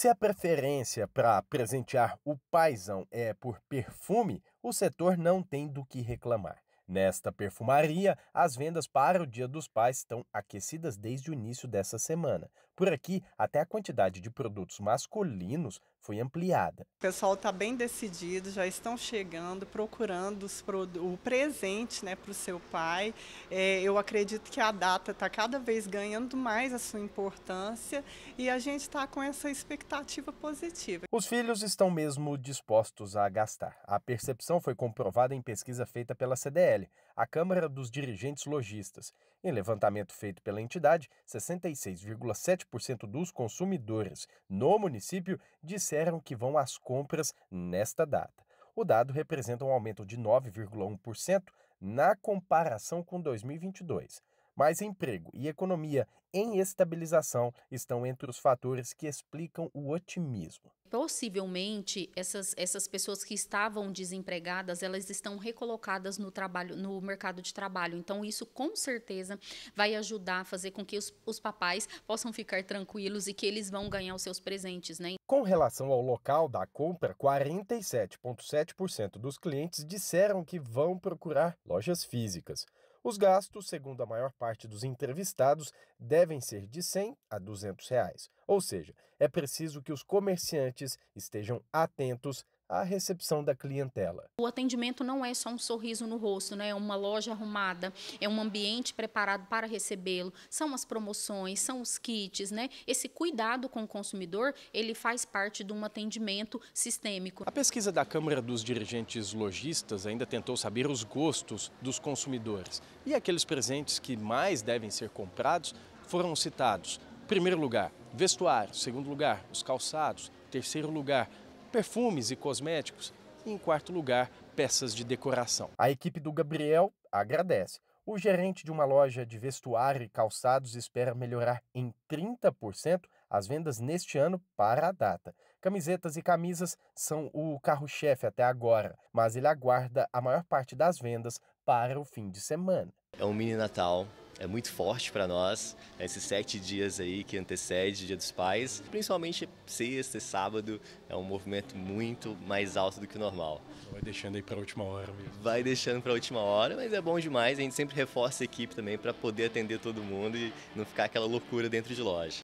Se a preferência para presentear o paizão é por perfume, o setor não tem do que reclamar. Nesta perfumaria, as vendas para o Dia dos Pais estão aquecidas desde o início dessa semana. Por aqui, até a quantidade de produtos masculinos foi ampliada. O pessoal está bem decidido, já estão chegando, procurando o presente né, para o seu pai. É, eu acredito que a data está cada vez ganhando mais a sua importância e a gente está com essa expectativa positiva. Os filhos estão mesmo dispostos a gastar. A percepção foi comprovada em pesquisa feita pela CDL a Câmara dos Dirigentes Logistas. Em levantamento feito pela entidade, 66,7% dos consumidores no município disseram que vão às compras nesta data. O dado representa um aumento de 9,1% na comparação com 2022. Mas emprego e economia em estabilização estão entre os fatores que explicam o otimismo. Possivelmente essas, essas pessoas que estavam desempregadas, elas estão recolocadas no trabalho, no mercado de trabalho. Então isso com certeza vai ajudar a fazer com que os, os papais possam ficar tranquilos e que eles vão ganhar os seus presentes, né? Com relação ao local da compra, 47,7% dos clientes disseram que vão procurar lojas físicas. Os gastos, segundo a maior parte dos entrevistados, devem ser de 100 a 200 reais. Ou seja, é preciso que os comerciantes estejam atentos à recepção da clientela. O atendimento não é só um sorriso no rosto, né? é uma loja arrumada, é um ambiente preparado para recebê-lo, são as promoções, são os kits, né? Esse cuidado com o consumidor, ele faz parte de um atendimento sistêmico. A pesquisa da Câmara dos Dirigentes Lojistas ainda tentou saber os gostos dos consumidores e aqueles presentes que mais devem ser comprados foram citados primeiro lugar, vestuário, segundo lugar, os calçados, terceiro lugar, perfumes e cosméticos, e em quarto lugar, peças de decoração. A equipe do Gabriel agradece. O gerente de uma loja de vestuário e calçados espera melhorar em 30% as vendas neste ano para a data. Camisetas e camisas são o carro-chefe até agora, mas ele aguarda a maior parte das vendas para o fim de semana. É um mini Natal, é muito forte para nós, né, esses sete dias aí que antecede o Dia dos Pais, principalmente sexta e sábado, é um movimento muito mais alto do que o normal. Vai deixando aí para a última hora mesmo. Vai deixando para a última hora, mas é bom demais, a gente sempre reforça a equipe também para poder atender todo mundo e não ficar aquela loucura dentro de loja.